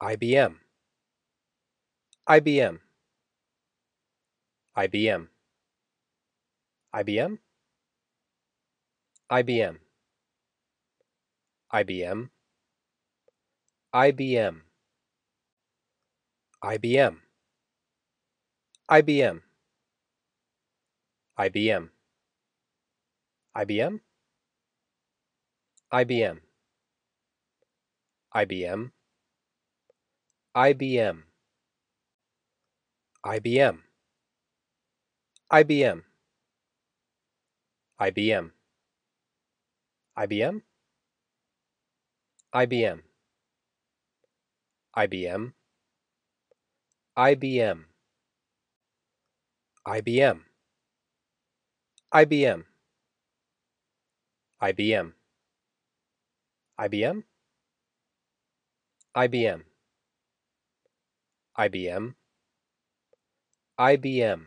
IBM IBM IBM IBM IBM IBM IBM IBM IBM IBM IBM IBM IBM IBM IBM IBM IBM IBM IBM IBM IBM IBM IBM IBM IBM IBM IBM IBM